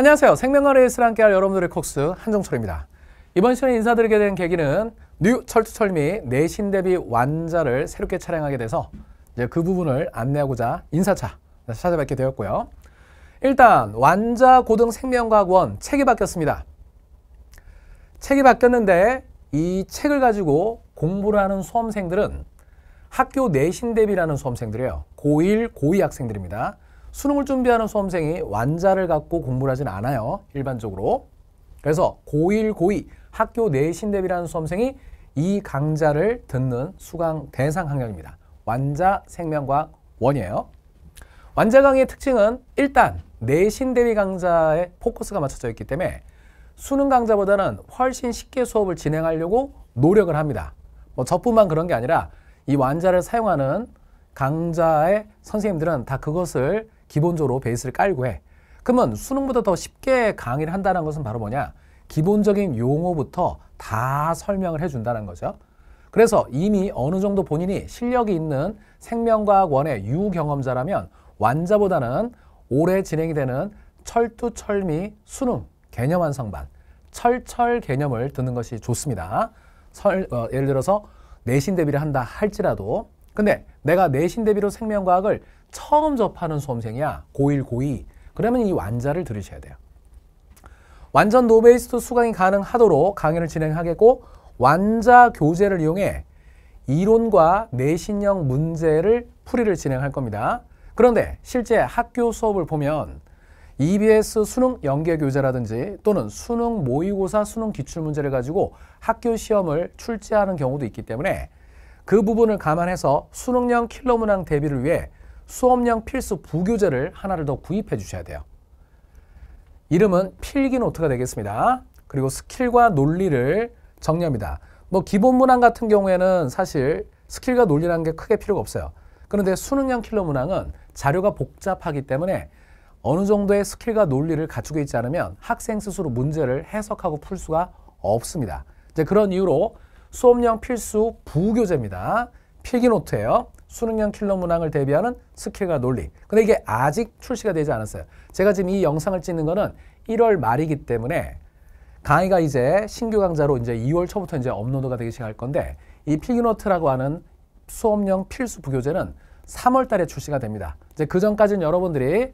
안녕하세요. 생명과 레이스를 함께할 여러분들의 콕스 한정철입니다. 이번 시간에 인사드리게 된 계기는 뉴 철수철미 내신 대비 완자를 새롭게 촬영하게 돼서 이제 그 부분을 안내하고자 인사차 찾아뵙게 되었고요. 일단 완자 고등 생명과학원 책이 바뀌었습니다. 책이 바뀌었는데 이 책을 가지고 공부를 하는 수험생들은 학교 내신 대비라는 수험생들이에요. 고1, 고2 학생들입니다. 수능을 준비하는 수험생이 완자를 갖고 공부를 하진 않아요. 일반적으로. 그래서 고1, 고2 학교 내 신대비라는 수험생이 이 강좌를 듣는 수강 대상 학력입니다 완자 생명과학 원이에요. 완자 강의 특징은 일단 내신 대비 강좌에 포커스가 맞춰져 있기 때문에 수능 강좌보다는 훨씬 쉽게 수업을 진행하려고 노력을 합니다. 뭐 저뿐만 그런 게 아니라 이 완자를 사용하는 강좌의 선생님들은 다 그것을 기본적으로 베이스를 깔고 해. 그러면 수능보다 더 쉽게 강의를 한다는 것은 바로 뭐냐? 기본적인 용어부터 다 설명을 해준다는 거죠. 그래서 이미 어느 정도 본인이 실력이 있는 생명과학원의 유경험자라면 완자보다는 올해 진행이 되는 철두철미 수능 개념 완성반 철철 개념을 듣는 것이 좋습니다. 설, 어, 예를 들어서 내신 대비를 한다 할지라도 근데 내가 내신 대비로 생명과학을 처음 접하는 수험생이야. 고1, 고2. 그러면 이 완자를 들으셔야 돼요. 완전 노베이스도 수강이 가능하도록 강의를 진행하겠고 완자 교재를 이용해 이론과 내신형 문제를 풀이를 진행할 겁니다. 그런데 실제 학교 수업을 보면 EBS 수능 연계 교재라든지 또는 수능 모의고사 수능 기출문제를 가지고 학교 시험을 출제하는 경우도 있기 때문에 그 부분을 감안해서 수능형 킬러 문항 대비를 위해 수업량 필수 부교재를 하나를 더 구입해 주셔야 돼요. 이름은 필기 노트가 되겠습니다. 그리고 스킬과 논리를 정리합니다. 뭐 기본 문항 같은 경우에는 사실 스킬과 논리라는 게 크게 필요가 없어요. 그런데 수능형 킬러 문항은 자료가 복잡하기 때문에 어느 정도의 스킬과 논리를 갖추고 있지 않으면 학생 스스로 문제를 해석하고 풀 수가 없습니다. 이제 그런 이유로 수업용 필수 부교재입니다. 필기노트예요. 수능형 킬러 문항을 대비하는 스킬과 논리. 근데 이게 아직 출시가 되지 않았어요. 제가 지금 이 영상을 찍는 거는 1월 말이기 때문에 강의가 이제 신규 강좌로 이제 2월 초부터 이제 업로드가 되기 시작할 건데 이 필기노트라고 하는 수업용 필수 부교재는 3월 달에 출시가 됩니다. 이제 그 전까지는 여러분들이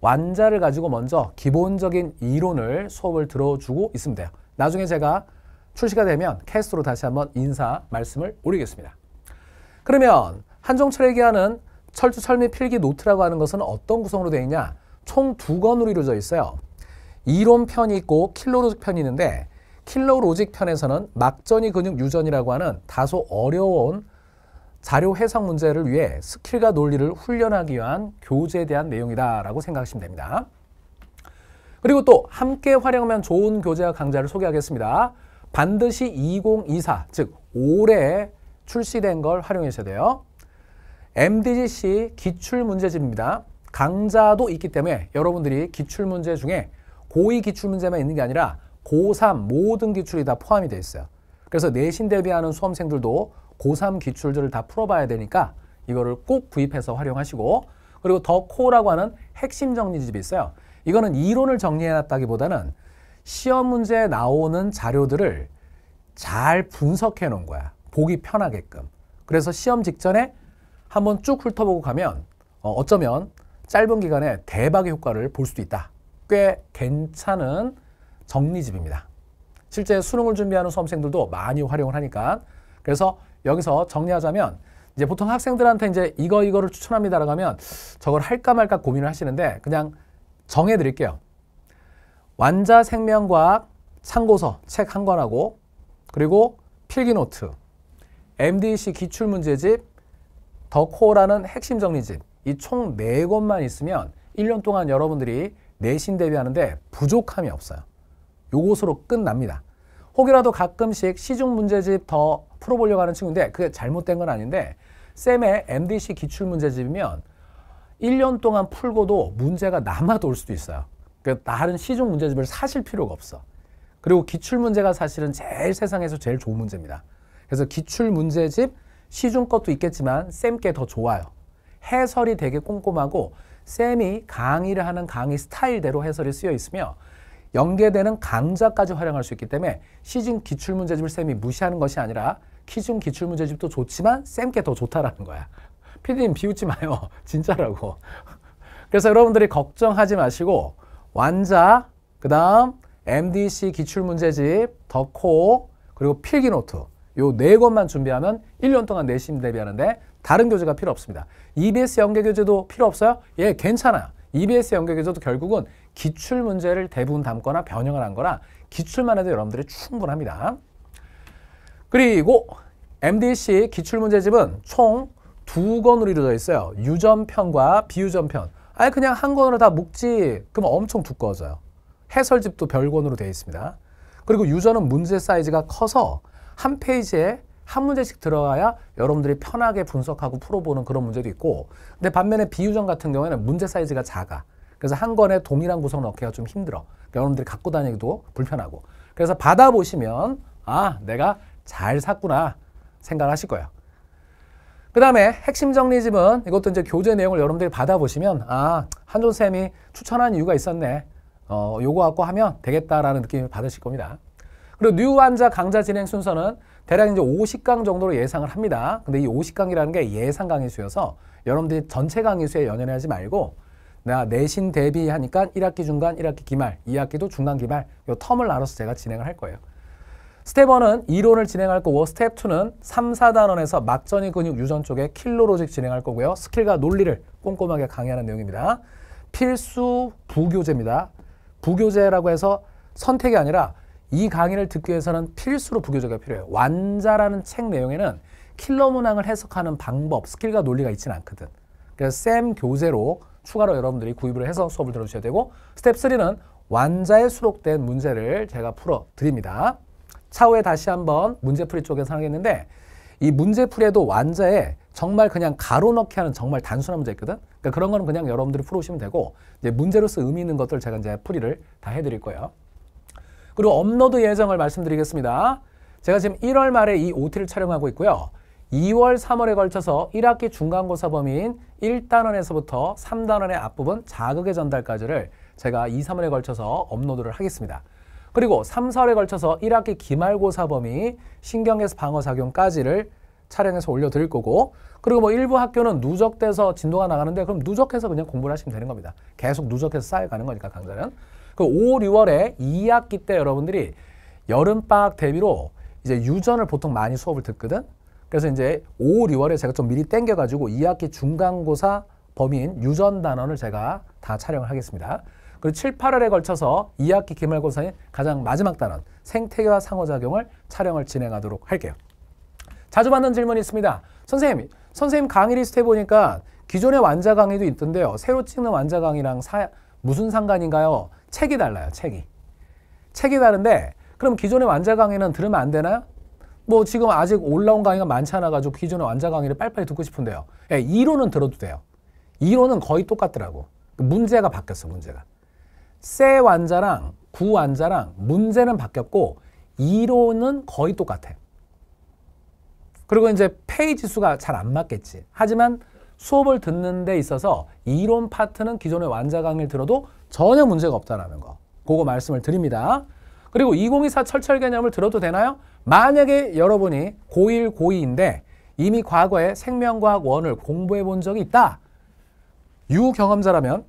완자를 가지고 먼저 기본적인 이론을 수업을 들어주고 있으면 돼요. 나중에 제가 출시가 되면 캐스트로 다시 한번 인사 말씀을 올리겠습니다. 그러면 한종철에게 하는 철두 철미 필기 노트라고 하는 것은 어떤 구성으로 되어 있냐? 총 두 권으로 이루어져 있어요. 이론 편이 있고 킬로로직 편이 있는데 킬로로직 편에서는 막전이 근육 유전이라고 하는 다소 어려운 자료 해석 문제를 위해 스킬과 논리를 훈련하기 위한 교재에 대한 내용이다라고 생각하시면 됩니다. 그리고 또 함께 활용하면 좋은 교재와 강좌를 소개하겠습니다. 반드시 2024, 즉 올해 출시된 걸 활용하셔야 돼요. MDGC 기출문제집입니다. 강좌도 있기 때문에 여러분들이 기출문제 중에 고2 기출문제만 있는 게 아니라 고3 모든 기출이 다 포함이 되어 있어요. 그래서 내신 대비하는 수험생들도 고3 기출들을 다 풀어봐야 되니까 이거를 꼭 구입해서 활용하시고 그리고 더 코어라고 하는 핵심 정리집이 있어요. 이거는 이론을 정리해놨다기보다는 시험 문제에 나오는 자료들을 잘 분석해 놓은 거야. 보기 편하게끔. 그래서 시험 직전에 한번 쭉 훑어보고 가면 어, 어쩌면 짧은 기간에 대박의 효과를 볼 수도 있다. 꽤 괜찮은 정리집입니다. 실제 수능을 준비하는 수험생들도 많이 활용을 하니까 그래서 여기서 정리하자면 이제 보통 학생들한테 이제 이거 이거를 추천합니다라고 하면 저걸 할까 말까 고민을 하시는데 그냥 정해 드릴게요. 완자 생명과학 참고서 책 한 권하고 그리고 필기노트, MDC 기출문제집, 더 코어라는 핵심 정리집 이 총 4권만 있으면 1년 동안 여러분들이 내신 대비하는데 부족함이 없어요. 요것으로 끝납니다. 혹이라도 가끔씩 시중 문제집 더 풀어보려고 하는 친구인데 그게 잘못된 건 아닌데 쌤의 MDC 기출 문제집이면 1년 동안 풀고도 문제가 남아돌 수도 있어요. 그 다른 시중 문제집을 사실 필요가 없어. 그리고 기출 문제가 사실은 제일 세상에서 제일 좋은 문제입니다. 그래서 기출 문제집 시중 것도 있겠지만 쌤게더 좋아요. 해설이 되게 꼼꼼하고 쌤이 강의를 하는 강의 스타일대로 해설이 쓰여 있으며 연계되는 강좌까지 활용할 수 있기 때문에 시중 기출문제집을 쌤이 무시하는 것이 아니라 키중 기출문제집도 좋지만 쌤께 더 좋다라는 거야. 피디님 비웃지 마요. 진짜라고. 그래서 여러분들이 걱정하지 마시고 완자, 그 다음 MDC 기출문제집, 더코, 그리고 필기노트 요네 권만 준비하면 1년 동안 내신 대비하는데 다른 교재가 필요 없습니다. EBS 연계 교재도 필요 없어요? 예, 괜찮아요. EBS 연계 교재도 결국은 기출 문제를 대부분 담거나 변형을 한 거라 기출만 해도 여러분들이 충분합니다. 그리고 MDC 기출 문제집은 총 두 권으로 이루어져 있어요. 유전편과 비유전편. 아예 그냥 한 권으로 다 묶지 그럼 엄청 두꺼워져요. 해설집도 별권으로 되어 있습니다. 그리고 유전은 문제 사이즈가 커서 한 페이지에 한 문제씩 들어가야 여러분들이 편하게 분석하고 풀어보는 그런 문제도 있고 근데 반면에 비유전 같은 경우에는 문제 사이즈가 작아 그래서 한 권에 동일한 구성 넣기가 좀 힘들어 그러니까 여러분들이 갖고 다니기도 불편하고 그래서 받아보시면 아 내가 잘 샀구나 생각하실 거예요 그 다음에 핵심 정리집은 이것도 이제 교재 내용을 여러분들이 받아보시면 아한조쌤이 추천한 이유가 있었네 어 요거 갖고 하면 되겠다라는 느낌을 받으실 겁니다 그리고 뉴환자 강좌 진행 순서는 대략 이제 50강 정도로 예상을 합니다. 근데 이 50강이라는 게 예상 강의 수여서 여러분들이 전체 강의 수에 연연하지 말고 나 내신 대비하니까 1학기 중간, 1학기 기말, 2학기도 중간 기말 요 텀을 나눠서 제가 진행을 할 거예요. 스텝 1은 이론을 진행할 거고 스텝 2는 3, 4단원에서 막전이 근육 유전 쪽에 킬로로직 진행할 거고요. 스킬과 논리를 꼼꼼하게 강의하는 내용입니다. 필수 부교재입니다. 부교재라고 해서 선택이 아니라 이 강의를 듣기 위해서는 필수로 부교재가 필요해요. 완자라는 책 내용에는 킬러 문항을 해석하는 방법, 스킬과 논리가 있지는 않거든. 그래서 쌤 교재로 추가로 여러분들이 구입을 해서 수업을 들어주셔야 되고 스텝 3는 완자에 수록된 문제를 제가 풀어드립니다. 차후에 다시 한번 문제풀이 쪽에 서하겠는데이 문제풀이에도 완자에 정말 그냥 가로 넣기 하는 정말 단순한 문제 있거든. 그러니까 그런 거는 그냥 여러분들이 풀어오시면 되고 이제 문제로서 의미 있는 것들 제가 이제 풀이를 다 해드릴 거예요. 그리고 업로드 예정을 말씀드리겠습니다. 제가 지금 1월 말에 이 OT를 촬영하고 있고요. 2월, 3월에 걸쳐서 1학기 중간고사 범위인 1단원에서부터 3단원의 앞부분 자극의 전달까지를 제가 2, 3월에 걸쳐서 업로드를 하겠습니다. 그리고 3, 4월에 걸쳐서 1학기 기말고사 범위 신경에서 방어작용까지를 촬영해서 올려드릴 거고 그리고 뭐 일부 학교는 누적돼서 진도가 나가는데 그럼 누적해서 그냥 공부를 하시면 되는 겁니다. 계속 누적해서 쌓여가는 거니까 강좌는. 그 5월, 6월에 2학기 때 여러분들이 여름방학 대비로 이제 유전을 보통 많이 수업을 듣거든. 그래서 이제 5월, 6월에 제가 좀 미리 땡겨가지고 2학기 중간고사 범인 유전 단원을 제가 다 촬영을 하겠습니다. 그리고 7, 8월에 걸쳐서 2학기 기말고사인 가장 마지막 단원 생태계와 상호작용을 촬영을 진행하도록 할게요. 자주 받는 질문이 있습니다. 선생님, 선생님 강의 리스트 해보니까 기존의 완자 강의도 있던데요. 새로 찍는 완자 강의랑 사, 무슨 상관인가요? 책이 달라요. 책이. 책이 다른데 그럼 기존의 완자 강의는 들으면 안 되나요? 뭐 지금 아직 올라온 강의가 많지 않아가지고 기존의 완자 강의를 빨리빨리 듣고 싶은데요. 예, 이론은 들어도 돼요. 이론은 거의 똑같더라고. 문제가 바뀌었어, 문제가. 세 완자랑 구 완자랑 문제는 바뀌었고 이론은 거의 똑같아. 그리고 이제 페이지 수가 잘 안 맞겠지. 하지만 수업을 듣는 데 있어서 이론 파트는 기존의 완자 강의를 들어도 전혀 문제가 없다라는 거. 그거 말씀을 드립니다. 그리고 2024 철철 개념을 들어도 되나요? 만약에 여러분이 고1, 고2인데 이미 과거에 생명과학 1을 공부해 본 적이 있다. 유경험자라면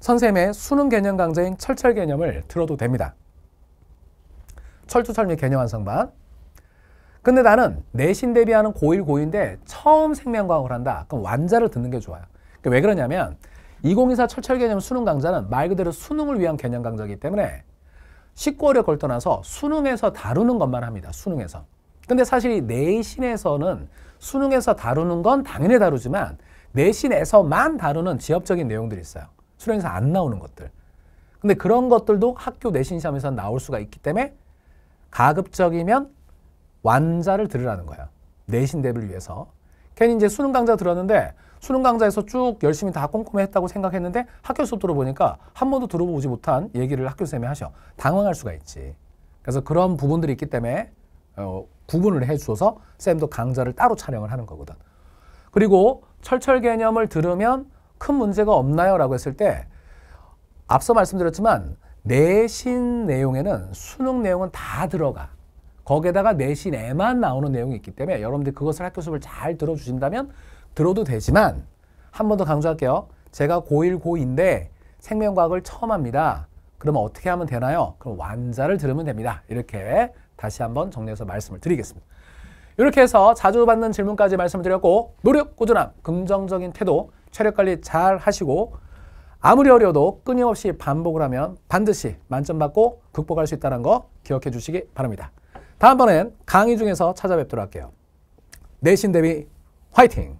선생님의 수능 개념 강좌인 철철 개념을 들어도 됩니다. 철두철미 개념 완성반 근데 나는 내신 대비하는 고1, 고2인데 처음 생명과학을 한다. 그럼 완자를 듣는 게 좋아요. 그러니까 왜 그러냐면 2024 철철 개념 수능 강좌는 말 그대로 수능을 위한 개념 강좌이기 때문에 쉽고 어렵걸 떠나서 수능에서 다루는 것만 합니다. 수능에서. 근데 사실 내신에서는 수능에서 다루는 건 당연히 다루지만 내신에서만 다루는 지엽적인 내용들이 있어요. 수능에서 안 나오는 것들. 근데 그런 것들도 학교 내신 시험에서 나올 수가 있기 때문에 가급적이면 완자를 들으라는 거야. 내신 대비를 위해서. 괜히 이제 수능 강좌 들었는데 수능 강좌에서 쭉 열심히 다 꼼꼼히 했다고 생각했는데 학교 수업 들어보니까 한 번도 들어보지 못한 얘기를 학교 선생님이 하셔. 당황할 수가 있지. 그래서 그런 부분들이 있기 때문에 어, 구분을 해주셔서 쌤도 강좌를 따로 촬영을 하는 거거든. 그리고 철철 개념을 들으면 큰 문제가 없나요? 라고 했을 때 앞서 말씀드렸지만 내신 내용에는 수능 내용은 다 들어가. 거기에다가 내신 애만 나오는 내용이 있기 때문에 여러분들 그것을 학교 수업을 잘 들어주신다면 들어도 되지만 한 번 더 강조할게요. 제가 고1, 고2인데 생명과학을 처음 합니다. 그러면 어떻게 하면 되나요? 그럼 완자를 들으면 됩니다. 이렇게 다시 한번 정리해서 말씀을 드리겠습니다. 이렇게 해서 자주 받는 질문까지 말씀을 드렸고 노력, 꾸준함, 긍정적인 태도, 체력관리 잘 하시고 아무리 어려도 끊임없이 반복을 하면 반드시 만점 받고 극복할 수 있다는 거 기억해 주시기 바랍니다. 다음번엔 강의 중에서 찾아뵙도록 할게요. 내신 대비 화이팅!